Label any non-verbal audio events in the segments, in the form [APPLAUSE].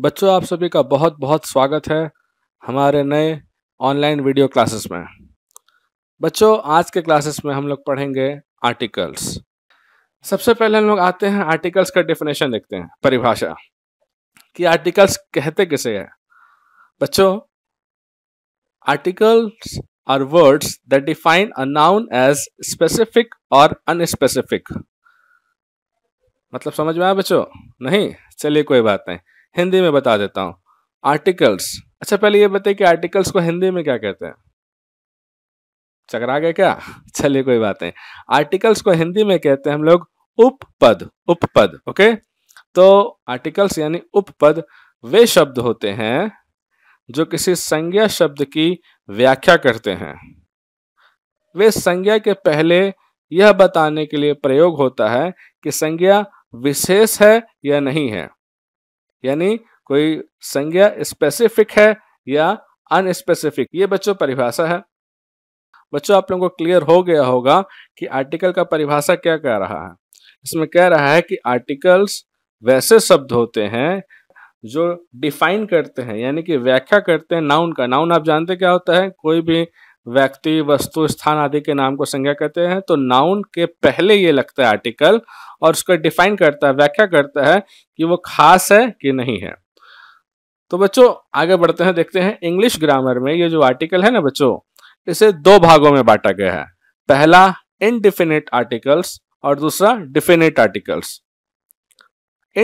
बच्चों आप सभी का बहुत बहुत स्वागत है हमारे नए ऑनलाइन वीडियो क्लासेस में बच्चों आज के क्लासेस में हम लोग पढ़ेंगे आर्टिकल्स सबसे पहले हम लोग आते हैं आर्टिकल्स का डेफिनेशन देखते हैं परिभाषा कि आर्टिकल्स कहते किसे है बच्चों articles are words that define a noun as specific और अनस्पेसिफिक मतलब समझ में आया बच्चों नहीं चलिए कोई बात नहीं हिंदी में बता देता हूँ आर्टिकल्स अच्छा पहले ये बताइए कि आर्टिकल्स को हिंदी में क्या कहते हैं चकरा गए क्या [LAUGHS] चलिए कोई बात नहीं आर्टिकल्स को हिंदी में कहते हैं हम लोग उपपद उपपद ओके तो आर्टिकल्स यानी उपपद वे शब्द होते हैं जो किसी संज्ञा शब्द की व्याख्या करते हैं वे संज्ञा के पहले यह बताने के लिए प्रयोग होता है कि संज्ञा विशेष है या नहीं है यानी कोई संज्ञा स्पेसिफिक है या अनस्पेसिफिक ये बच्चों परिभाषा है बच्चों आप लोगों को क्लियर हो गया होगा कि आर्टिकल का परिभाषा क्या कह रहा है इसमें कह रहा है कि आर्टिकल्स वैसे शब्द होते हैं जो डिफाइन करते हैं यानी कि व्याख्या करते हैं नाउन का नाउन आप जानते क्या होता है कोई भी व्यक्ति वस्तु स्थान आदि के नाम को संज्ञा कहते हैं तो नाउन के पहले ये लगता है आर्टिकल और उसका डिफाइन करता है व्याख्या करता है कि वो खास है कि नहीं है तो बच्चों आगे बढ़ते हैं देखते हैं इंग्लिश ग्रामर में ये जो आर्टिकल है ना बच्चों इसे दो भागों में बांटा गया है पहला इनडिफिनिट आर्टिकल्स और दूसरा डिफिनिट आर्टिकल्स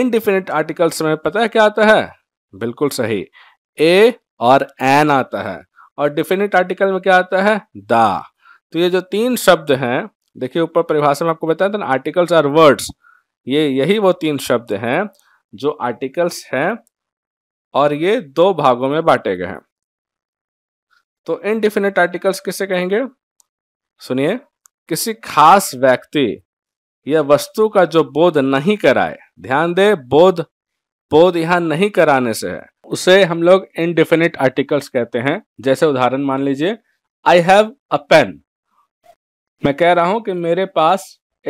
इनडिफिनिट आर्टिकल्स में पता है क्या आता है बिल्कुल सही ए और एन आता है और डिफिनिट आर्टिकल में क्या आता है द तो ये जो तीन शब्द हैं देखिए ऊपर परिभाषा में आपको बताया था आर्टिकल्स आर वर्ड्स ये यही वो तीन शब्द हैं जो आर्टिकल्स हैं और ये दो भागों में बांटे गए हैं तो इनडिफिनिट आर्टिकल्स किसे कहेंगे सुनिए किसी खास व्यक्ति या वस्तु का जो बोध नहीं कराए ध्यान दे बोध बोध यहाँ नहीं कराने से है उसे हम लोग इनडिफिनिट आर्टिकल्स कहते हैं जैसे उदाहरण मान लीजिए आई हैव अ पेन मैं कह रहा हूं कि मेरे पास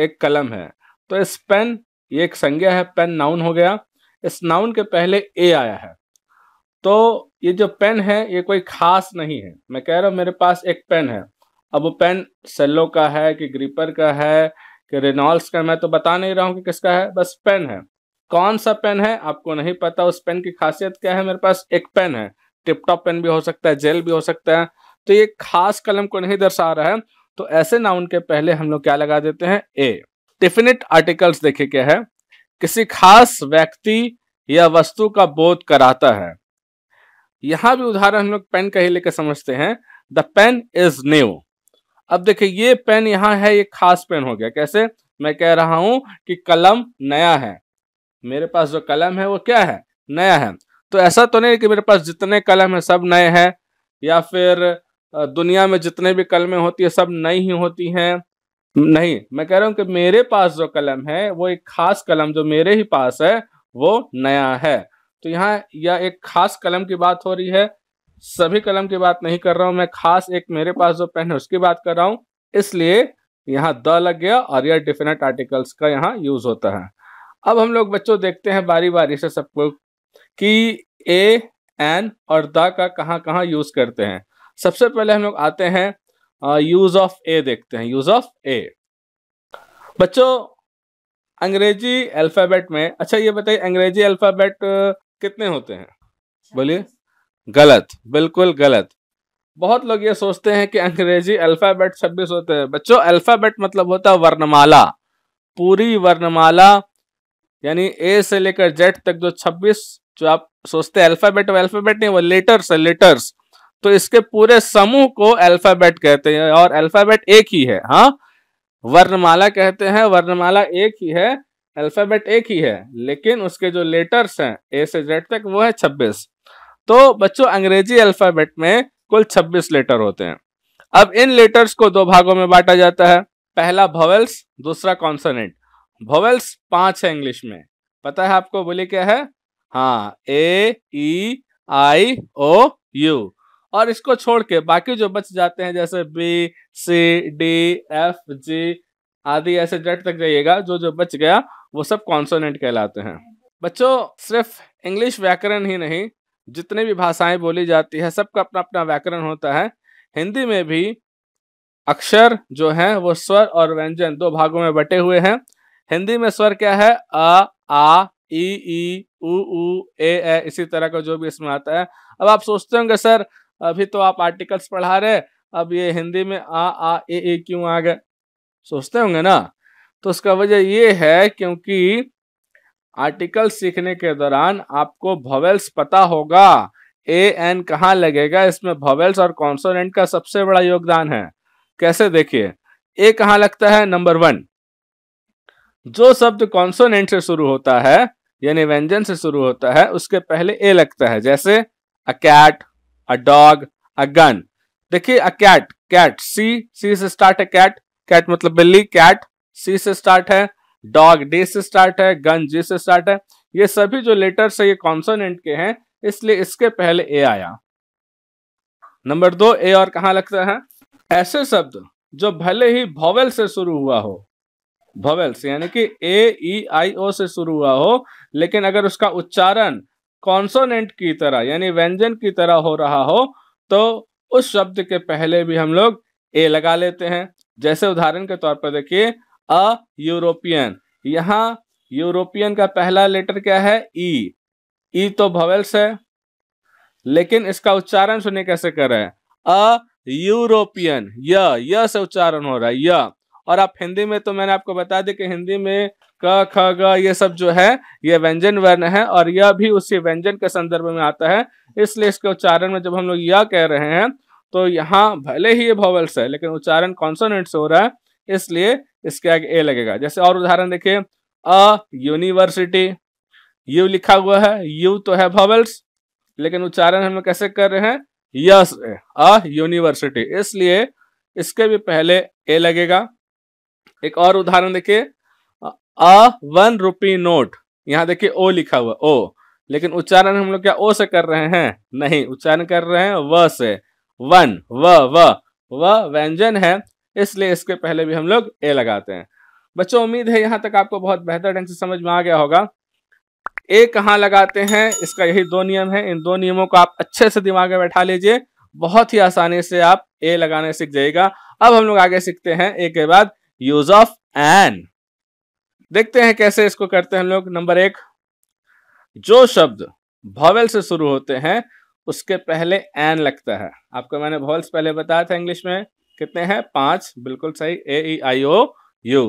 एक कलम है तो इस पेन ये एक संज्ञा है पेन नाउन हो गया इस नाउन के पहले ए आया है तो ये जो पेन है ये कोई खास नहीं है मैं कह रहा हूँ मेरे पास एक पेन है अब वो पेन सेल्लो का है कि ग्रीपर का है कि रेनॉल्स का मैं तो बता नहीं रहा हूँ कि किसका है बस पेन है कौन सा पेन है आपको नहीं पता उस पेन की खासियत क्या है मेरे पास एक पेन है टिपटॉप पेन भी हो सकता है जेल भी हो सकता है तो ये खास कलम को नहीं दर्शा रहा है तो ऐसे नाउन के पहले हम लोग क्या लगा देते हैं ए डिफिनिट आर्टिकल्स देखे क्या है किसी खास व्यक्ति या वस्तु का बोध कराता है यहां भी उदाहरण हम लोग पेन का ही लेकर समझते हैं द पेन इज न्यू अब देखिए ये पेन यहाँ है ये खास पेन हो गया कैसे मैं कह रहा हूं कि कलम नया है मेरे पास जो कलम है वो क्या है नया है तो ऐसा तो नहीं कि मेरे पास जितने कलम है सब नए हैं या फिर दुनिया में जितने भी कलमें होती है सब नई ही होती हैं नहीं मैं कह रहा हूँ कि मेरे पास जो कलम है वो एक खास कलम जो मेरे ही पास है वो नया है तो यहाँ यह एक खास कलम की बात हो रही है सभी कलम की बात नहीं कर रहा हूँ मैं खास एक मेरे पास जो पेन है उसकी बात कर रहा हूँ इसलिए यहाँ द लग गया और यह डिफिनेट आर्टिकल्स का यहाँ यूज होता है अब हम लोग बच्चों देखते हैं बारी बारी से सबको कि ए एन और द का कहाँ कहाँ यूज करते हैं सबसे पहले हम लोग आते हैं यूज ऑफ ए देखते हैं यूज ऑफ ए बच्चों अंग्रेजी अल्फाबेट में अच्छा ये बताइए अंग्रेजी अल्फाबेट कितने होते हैं बोलिए गलत बिल्कुल गलत बहुत लोग ये सोचते हैं कि अंग्रेजी अल्फाबेट छब्बीस होते हैं बच्चों अल्फाबेट मतलब होता है वर्णमाला पूरी वर्णमाला यानी ए से लेकर जेड तक जो 26 जो आप सोचते हैं अल्फाबेट अल्फाबेट नहीं वो लेटर्स है लेटर्स तो इसके पूरे समूह को अल्फाबेट कहते हैं और अल्फाबेट एक ही है हाँ वर्णमाला कहते हैं वर्णमाला एक ही है अल्फाबेट एक ही है लेकिन उसके जो लेटर्स हैं ए से जेड तक वो है छब्बीस तो बच्चों अंग्रेजी अल्फाबेट में कुल छब्बीस लेटर होते हैं अब इन लेटर्स को दो भागों में बांटा जाता है पहला भवेल्स दूसरा कॉन्सोनेंट वोवेल्स पांच है इंग्लिश में पता है आपको बोले क्या है हाँ ए ई आई ओ यू और इसको छोड़ के बाकी जो बच जाते हैं जैसे B C D F G आदि ऐसे जेड तक जाइएगा जो जो बच गया वो सब कॉन्सोनेंट कहलाते हैं बच्चों सिर्फ इंग्लिश व्याकरण ही नहीं जितने भी भाषाएं बोली जाती है सबका अपना अपना व्याकरण होता है हिंदी में भी अक्षर जो हैं वो स्वर और व्यंजन दो भागों में बटे हुए हैं हिंदी में स्वर क्या है अ आ ई ई उ उ ए ए इसी तरह का जो भी इसमें आता है अब आप सोचते होंगे सर अभी तो आप आर्टिकल्स पढ़ा रहे अब ये हिंदी में आ आ ए ए क्यों आ गए सोचते होंगे ना तो उसका वजह ये है क्योंकि आर्टिकल सीखने के दौरान आपको भवेल्स पता होगा ए एन कहाँ लगेगा इसमें भवेल्स और कॉन्सोनेंट का सबसे बड़ा योगदान है कैसे देखिए ए कहाँ लगता है नंबर वन जो शब्द कॉन्सोनेंट से शुरू होता है यानी व्यंजन से शुरू होता है उसके पहले ए लगता है जैसे a cat a dog a gun देखिए अ कैट कैट सी सी से स्टार्ट है कैट कैट मतलब बिल्ली कैट सी से स्टार्ट है डॉग डी से स्टार्ट है गन जी से स्टार्ट है ये सभी जो लेटर्स है ये कॉन्सोनेंट के हैं इसलिए इसके पहले ए आया नंबर दो ए और कहा लगता है ऐसे शब्द जो भले ही भोवेल से शुरू हुआ हो भवेल्स यानी कि ए ई आई ओ से शुरू हुआ हो लेकिन अगर उसका उच्चारण कॉन्सोनेंट की तरह यानी व्यंजन की तरह हो रहा हो तो उस शब्द के पहले भी हम लोग ए लगा लेते हैं जैसे उदाहरण के तौर पर देखिए अ यूरोपियन यहाँ यूरोपियन का पहला लेटर क्या है ई e। ई e तो भवेल्स है लेकिन इसका उच्चारण सुनिए कैसे कर रहे हैं अ यूरोपियन य य से उच्चारण हो रहा है य और आप हिंदी में तो मैंने आपको बता दिया कि हिंदी में क ख ग ये सब जो है ये व्यंजन वर्ण है और यह भी उसी व्यंजन के संदर्भ में आता है इसलिए इसके उच्चारण में जब हम लोग यह कह रहे हैं तो यहाँ भले ही ये भोवल्स है लेकिन उच्चारण कॉन्सोनेंट से हो रहा है इसलिए इसके आगे ए लगेगा जैसे और उदाहरण देखिए अ यूनिवर्सिटी यू लिखा हुआ है यू तो है भॉवल्स लेकिन उच्चारण हम कैसे कर रहे हैं यस अ यूनिवर्सिटी इसलिए इसके भी पहले ए लगेगा एक और उदाहरण देखिए अ वन रुपी नोट यहाँ देखिए ओ लिखा हुआ ओ लेकिन उच्चारण हम लोग क्या ओ से कर रहे हैं नहीं उच्चारण कर रहे हैं व से वन व व व व्यंजन है इसलिए इसके पहले भी हम लोग ए लगाते हैं बच्चों उम्मीद है यहाँ तक आपको बहुत बेहतर ढंग से समझ में आ गया होगा ए कहाँ लगाते हैं इसका यही दो नियम है इन दो नियमों को आप अच्छे से दिमाग में बैठा लीजिए बहुत ही आसानी से आप ए लगाने सीख जाएगा अब हम लोग आगे सीखते हैं ए के बाद यूज ऑफ एन देखते हैं कैसे इसको करते हैं हम लोग नंबर एक जो शब्द भॉवेल से शुरू होते हैं उसके पहले एन लगता है आपको मैंने भवेल्स पहले बताया था इंग्लिश में कितने हैं पांच बिल्कुल सही ए ई आई ओ यू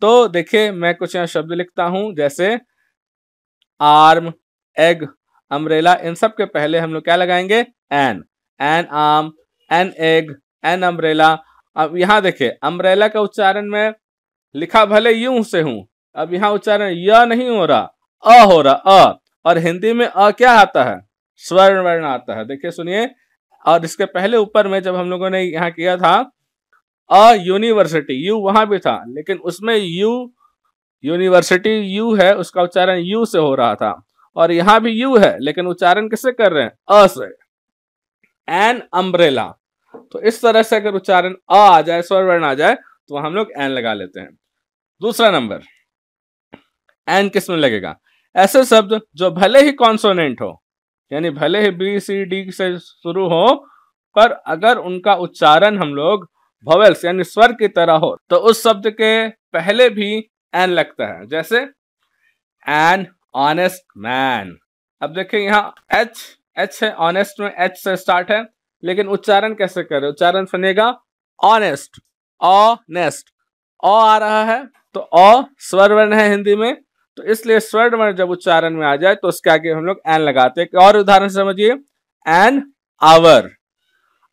तो देखिए मैं कुछ यहाँ शब्द लिखता हूं जैसे आर्म एग अम्ब्रेला इन सब के पहले हम लोग क्या लगाएंगे an an arm an egg an umbrella अब यहाँ देखे अम्ब्रेला का उच्चारण में लिखा भले यू से हूं अब यहाँ उच्चारण य नहीं हो रहा अ हो रहा अ और हिंदी में अ क्या आता है स्वर्ण वर्ण आता है देखिए सुनिए और इसके पहले ऊपर में जब हम लोगों ने यहाँ किया था अ यूनिवर्सिटी यू वहां भी था लेकिन उसमें यू यूनिवर्सिटी यू है उसका उच्चारण यू से हो रहा था और यहाँ भी यू है लेकिन उच्चारण किससे कर रहे हैं अ से एन अम्ब्रेला तो इस तरह से अगर उच्चारण अ आ जाए स्वर वर्ण आ जाए तो हम लोग एन लगा लेते हैं दूसरा नंबर एन किस में लगेगा ऐसे शब्द जो भले ही कॉन्सोनेंट हो यानी भले ही बी सी डी से शुरू हो पर अगर उनका उच्चारण हम लोग भवेल्स यानी स्वर की तरह हो तो उस शब्द के पहले भी एन लगता है जैसे एन ऑनेस्ट मैन अब देखिए यहाँ एच एच है ऑनेस्ट में एच से स्टार्ट है लेकिन उच्चारण कैसे करें उच्चारण सुनेगा ऑनेस्ट ऑनेस्ट अ आ रहा है तो अ स्वर वर्ण है हिंदी में तो इसलिए स्वर वर्ण जब उच्चारण में आ जाए तो उसके आगे हम लोग एन लगाते हैं और उदाहरण समझिए एन आवर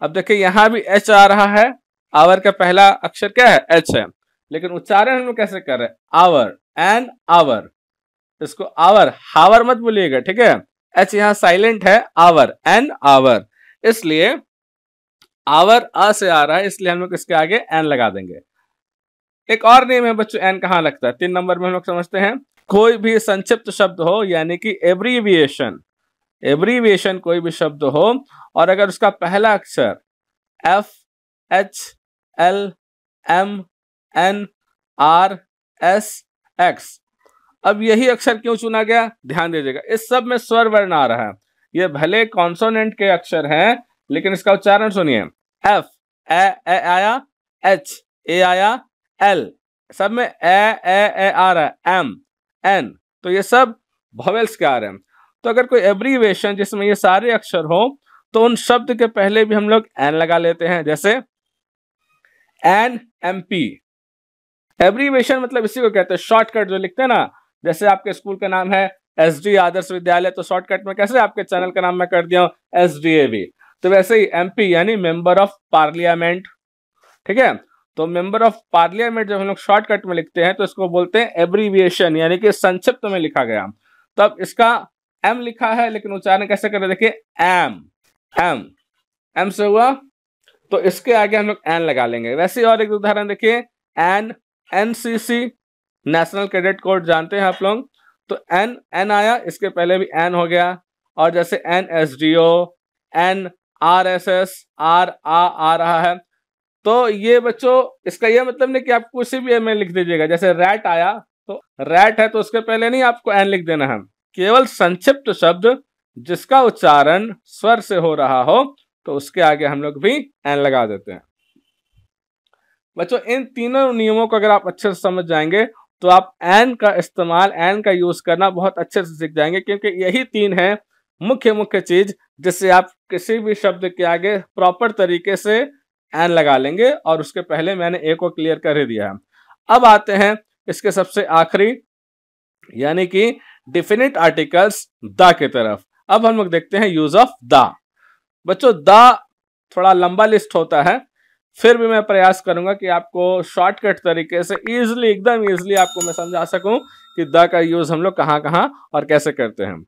अब देखिए यहाँ भी एच आ रहा है आवर का पहला अक्षर क्या है एच है लेकिन उच्चारण हम लोग कैसे कर रहे हैं आवर एन आवर इसको आवर हावर मत बोलिएगा ठीक है एच यहाँ साइलेंट है आवर एन आवर इसलिए आवर अ से आ रहा है इसलिए हम लोग इसके आगे एन लगा देंगे एक और नियम है बच्चों एन कहाँ लगता है तीन नंबर में हम लोग समझते हैं कोई भी संक्षिप्त शब्द हो यानी कि एब्रीविएशन एब्रीविएशन कोई भी शब्द हो और अगर उसका पहला अक्षर F H L M N R S X अब यही अक्षर क्यों चुना गया ध्यान दीजिएगा इस सब में स्वर वर्ण आ रहा है ये भले कॉन्सोनेंट के अक्षर हैं लेकिन इसका उच्चारण सुनिए एफ ए ए आया एच ए आया एल सब में ए ए ए आ रहा है एम एन तो ये सब भवेल्स के आ रहे हैं तो अगर कोई एब्रीवेशन जिसमें ये सारे अक्षर हो तो उन शब्द के पहले भी हम लोग एन लगा लेते हैं जैसे एन एम पी एब्रीवेशन मतलब इसी को कहते हैं शॉर्टकट जो लिखते हैं ना जैसे आपके स्कूल का नाम है एस डी आदर्श विद्यालय तो शॉर्टकट में कैसे आपके चैनल का नाम मैं कर दिया हूँ एस डी ए बी तो वैसे ही एम पी यानी मेंबर ऑफ पार्लियामेंट ठीक है तो मेंबर ऑफ पार्लियामेंट जब हम लोग शॉर्टकट में लिखते हैं तो इसको बोलते हैं एब्रीविएशन यानी कि संक्षिप्त में लिखा गया तब तो इसका एम लिखा है लेकिन उच्चारण कैसे करें देखिए एम एम एम से हुआ तो इसके आगे हम लोग एन लगा लेंगे वैसे और एक उदाहरण देखिए N NCC national credit code जानते हैं आप लोग तो एन एन आया इसके पहले भी एन हो गया और जैसे N S D O N R S S R आ आ रहा है तो ये बच्चों इसका ये मतलब नहीं कि आप कुछ भी एम लिख दीजिएगा जैसे रैट आया तो रैट है तो उसके पहले नहीं आपको एन लिख देना है केवल संक्षिप्त शब्द जिसका उच्चारण स्वर से हो रहा हो तो उसके आगे हम लोग भी एन लगा देते हैं बच्चों इन तीनों नियमों को अगर आप अच्छे से समझ जाएंगे तो आप एन का इस्तेमाल एन का यूज़ करना बहुत अच्छे से सीख जाएंगे क्योंकि यही तीन है मुख्य मुख्य चीज़ जिससे आप किसी भी शब्द के आगे प्रॉपर तरीके से एन लगा लेंगे और उसके पहले मैंने ए को क्लियर कर ही दिया है अब आते हैं इसके सबसे आखिरी यानी कि डिफिनिट आर्टिकल्स द की तरफ अब हम लोग देखते हैं यूज ऑफ द बच्चों द थोड़ा लंबा लिस्ट होता है फिर भी मैं प्रयास करूंगा कि आपको शॉर्टकट तरीके से इजिली एकदम इजिली आपको मैं समझा सकूं कि द का यूज हम लोग कहाँ कहाँ और कैसे करते हैं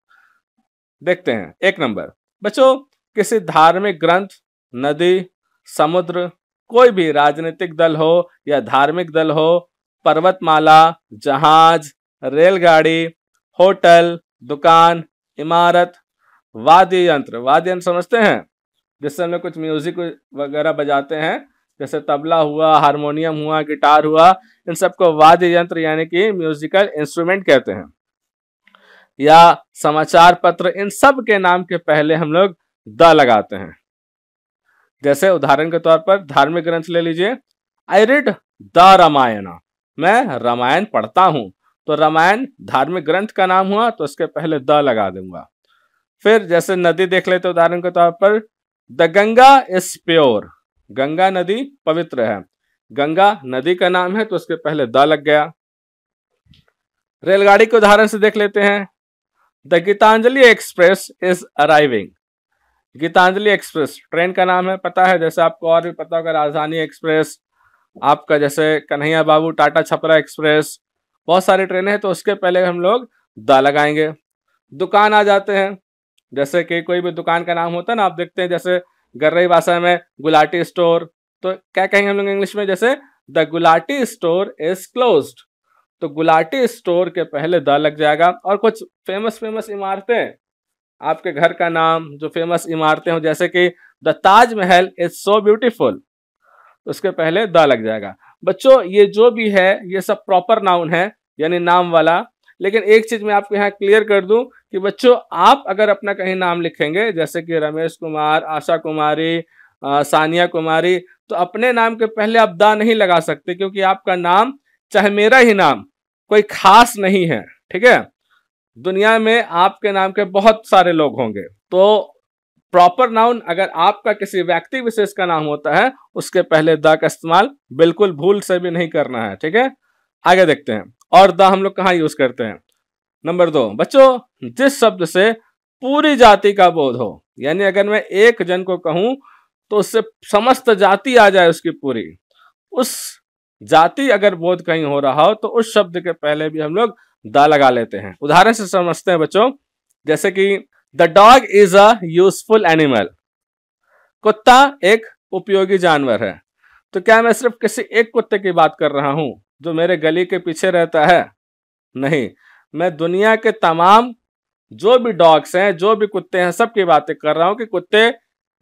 देखते हैं एक नंबर बच्चों किसी धार्मिक ग्रंथ नदी समुद्र कोई भी राजनीतिक दल हो या धार्मिक दल हो पर्वतमाला जहाज रेलगाड़ी होटल दुकान इमारत वाद्य यंत्र वाद्य यंत्र समझते हैं जिससे हम लोग कुछ म्यूजिक वगैरह बजाते हैं जैसे तबला हुआ हारमोनियम हुआ गिटार हुआ इन सबको वाद्य यंत्र यानी कि म्यूजिकल इंस्ट्रूमेंट कहते हैं या समाचार पत्र इन सब के नाम के पहले हम लोग द लगाते हैं जैसे उदाहरण के तौर पर धार्मिक ग्रंथ ले लीजिए आई रीड द रामायण मैं रामायण पढ़ता हूं तो रामायण धार्मिक ग्रंथ का नाम हुआ तो उसके पहले द लगा दूंगा फिर जैसे नदी देख लेते उदाहरण के तौर पर the Ganga is pure Ganga नदी पवित्र है गंगा नदी का नाम है तो उसके पहले द लग गया रेलगाड़ी के उदाहरण से देख लेते हैं the Gitanjali Express is arriving Gitanjali Express train का नाम है पता है जैसे आपको और भी पता होगा राजधानी एक्सप्रेस आपका जैसे कन्हैया बाबू टाटा छपरा एक्सप्रेस बहुत सारी ट्रेनें हैं तो उसके पहले हम लोग द लगाएंगे दुकान आ जाते हैं जैसे कि कोई भी दुकान का नाम होता है ना आप देखते हैं जैसे गर्रई भाषा में गुलाटी स्टोर तो क्या कहेंगे हम लोग इंग्लिश में जैसे the Gulati store is close तो गुलाटी स्टोर के पहले द लग जाएगा और कुछ फेमस फेमस इमारतें आपके घर का नाम जो फेमस इमारतें हो जैसे कि the Taj Mahal is so beautiful उसके पहले द लग जाएगा बच्चों ये जो भी है ये सब प्रॉपर नाउन है यानी नाम वाला लेकिन एक चीज मैं आपको यहाँ क्लियर कर दूं कि बच्चों आप अगर अपना कहीं नाम लिखेंगे जैसे कि रमेश कुमार आशा कुमारी आ, सानिया कुमारी तो अपने नाम के पहले आप दा नहीं लगा सकते क्योंकि आपका नाम चाहे मेरा ही नाम कोई खास नहीं है ठीक है दुनिया में आपके नाम के बहुत सारे लोग होंगे तो प्रॉपर नाउन अगर आपका किसी व्यक्ति विशेष का नाम होता है उसके पहले द का इस्तेमाल बिल्कुल भूल से भी नहीं करना है ठीक है आगे देखते हैं और द हम लोग कहाँ यूज करते हैं नंबर दो बच्चों जिस शब्द से पूरी जाति का बोध हो यानी अगर मैं एक जन को कहूं तो उससे समस्त जाति आ जाए उसकी पूरी उस जाति अगर बोध कहीं हो रहा हो तो उस शब्द के पहले भी हम लोग द लगा लेते हैं उदाहरण से समझते हैं बच्चों जैसे कि the dog is a useful animal कुत्ता एक उपयोगी जानवर है तो क्या मैं सिर्फ किसी एक कुत्ते की बात कर रहा हूं जो मेरे गली के पीछे रहता है नहीं मैं दुनिया के तमाम जो भी डॉग्स हैं जो भी कुत्ते हैं सब की बातें कर रहा हूँ कि कुत्ते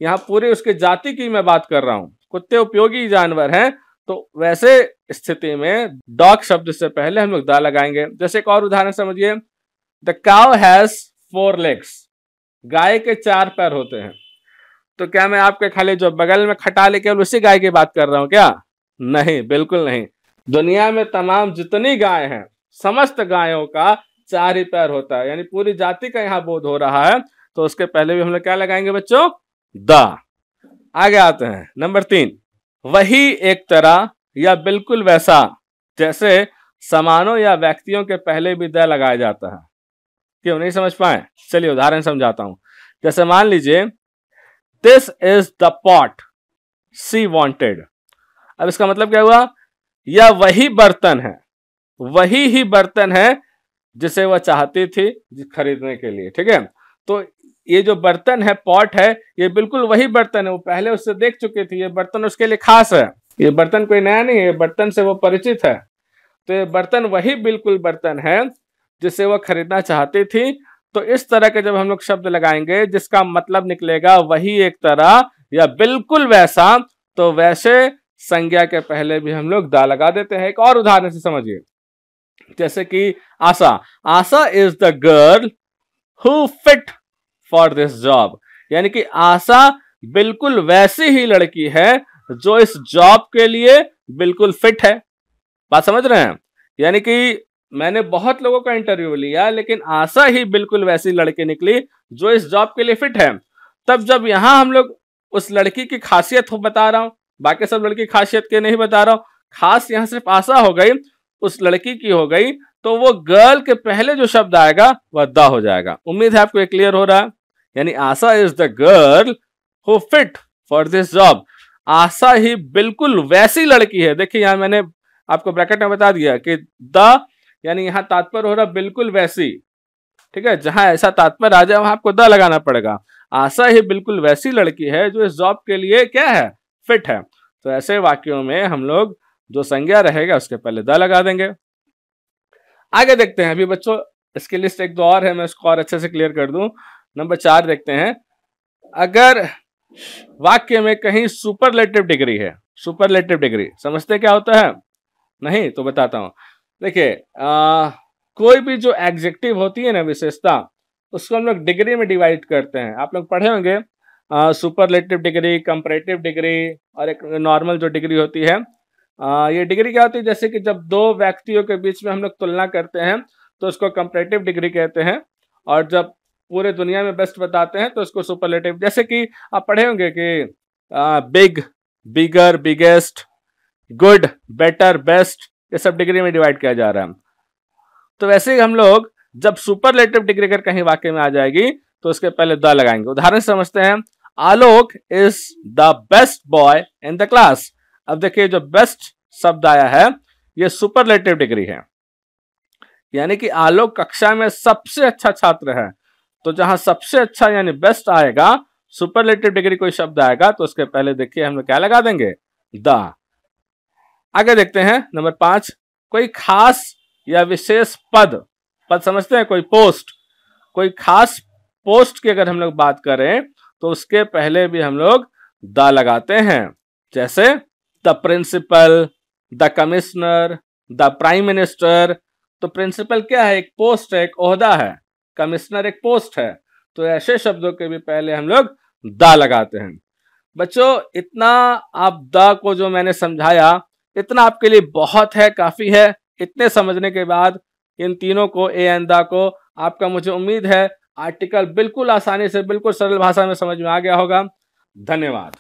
यहाँ पूरी उसकी जाति की मैं बात कर रहा हूँ कुत्ते उपयोगी जानवर हैं तो वैसे स्थिति में डॉग शब्द से पहले हम उगदा लगाएंगे जैसे एक और उदाहरण समझिए द काव हैज फोर लेग्स गाय के चार पैर होते हैं तो क्या मैं आपके खाली जो बगल में खटा लेके उसी गाय की बात कर रहा हूँ क्या नहीं बिल्कुल नहीं दुनिया में तमाम जितनी गाय हैं समस्त गायों का चार ही पैर होता है यानी पूरी जाति का यहाँ बोध हो रहा है तो उसके पहले भी हम लोग क्या लगाएंगे बच्चों द आगे आते हैं नंबर तीन वही एक तरह या बिल्कुल वैसा जैसे समानों या व्यक्तियों के पहले भी द लगाया जाता है क्यों नहीं समझ पाए चलिए उदाहरण समझाता हूं जैसे मान लीजिए this is the pot she wanted अब इसका मतलब क्या हुआ यह वही बर्तन है वही ही बर्तन है जिसे वह चाहती थी खरीदने के लिए ठीक है तो ये जो बर्तन है पॉट है ये बिल्कुल वही बर्तन है वो पहले उससे देख चुके थे ये बर्तन उसके लिए खास है ये बर्तन कोई नया नहीं है बर्तन से वो परिचित है तो ये बर्तन वही बिल्कुल बर्तन है जिसे वह खरीदना चाहती थी तो इस तरह के जब हम लोग शब्द लगाएंगे जिसका मतलब निकलेगा वही एक तरह या बिल्कुल वैसा तो वैसे संज्ञा के पहले भी हम लोग दा लगा देते हैं एक और उदाहरण से समझिए जैसे कि Asha Asha is the girl who fit for this job यानी कि आशा बिल्कुल वैसी ही लड़की है जो इस जॉब के लिए बिल्कुल फिट है बात समझ रहे हैं यानी कि मैंने बहुत लोगों का इंटरव्यू लिया लेकिन आशा ही बिल्कुल वैसी लड़की निकली जो इस जॉब के लिए फिट है तब जब यहां हम लोग उस लड़की की खासियत बता रहा हूं बाकी सब लड़की खासियत के नहीं बता रहा हूँ खास यहाँ सिर्फ आशा हो गई उस लड़की की हो गई तो वो गर्ल के पहले जो शब्द आएगा वह द हो जाएगा उम्मीद है आपको क्लियर हो रहा है यानी Asha is the girl who fit for this job Asha ही बिल्कुल वैसी लड़की है देखिए यहाँ मैंने आपको ब्रैकेट में बता दिया कि द यानी यहाँ तात्पर्य हो रहा बिल्कुल वैसी ठीक है जहां ऐसा तात्पर्य आ जाए वहां आपको द लगाना पड़ेगा आशा ही बिल्कुल वैसी लड़की है जो इस जॉब के लिए क्या है फिट है तो ऐसे वाक्यों में हम लोग जो संज्ञा रहेगा उसके पहले द लगा देंगे आगे देखते हैं अभी बच्चों इसकी लिस्ट एक दो और है मैं उसको और अच्छे से क्लियर कर दूं नंबर चार देखते हैं अगर वाक्य में कहीं सुपरलेटिव डिग्री है सुपरलेटिव डिग्री समझते क्या होता है नहीं तो बताता हूं देखिए कोई भी जो एग्जेक्टिव होती है ना विशेषता उसको हम लोग डिग्री में डिवाइड करते हैं आप लोग पढ़े होंगे सुपरलेटिव डिग्री कंपरेटिव डिग्री और एक नॉर्मल जो डिग्री होती है आ, ये डिग्री क्या होती है जैसे कि जब दो व्यक्तियों के बीच में हम लोग तुलना करते हैं तो उसको कंपरेटिव डिग्री कहते हैं और जब पूरे दुनिया में बेस्ट बताते हैं तो उसको सुपरलेटिव जैसे कि आप पढ़े होंगे कि big bigger biggest good better best ये सब डिग्री में डिवाइड किया जा रहा है तो वैसे ही हम लोग जब सुपरलेटिव डिग्री अगर कहीं वाक्य में आ जाएगी तो उसके पहले द लगाएंगे उदाहरण समझते हैं Alok is the best boy in the class अब देखिए जो बेस्ट शब्द आया है ये सुपरलेटिव डिग्री है यानी कि आलोक कक्षा में सबसे अच्छा छात्र है तो जहां सबसे अच्छा यानी बेस्ट आएगा सुपरलेटिव डिग्री कोई शब्द आएगा तो उसके पहले देखिए हम लोग क्या लगा देंगे द आगे देखते हैं नंबर पांच कोई खास या विशेष पद पद समझते हैं कोई पोस्ट कोई खास पोस्ट की अगर हम लोग बात करें तो उसके पहले भी हम लोग द लगाते हैं जैसे the principal the commissioner the prime minister तो प्रिंसिपल क्या है एक पोस्ट है एक ओहदा है कमिश्नर एक पोस्ट है तो ऐसे शब्दों के भी पहले हम लोग द लगाते हैं बच्चों इतना आप द को जो मैंने समझाया इतना आपके लिए बहुत है काफ़ी है इतने समझने के बाद इन तीनों को ए एन द को आपका मुझे उम्मीद है आर्टिकल बिल्कुल आसानी से बिल्कुल सरल भाषा में समझ में आ गया होगा धन्यवाद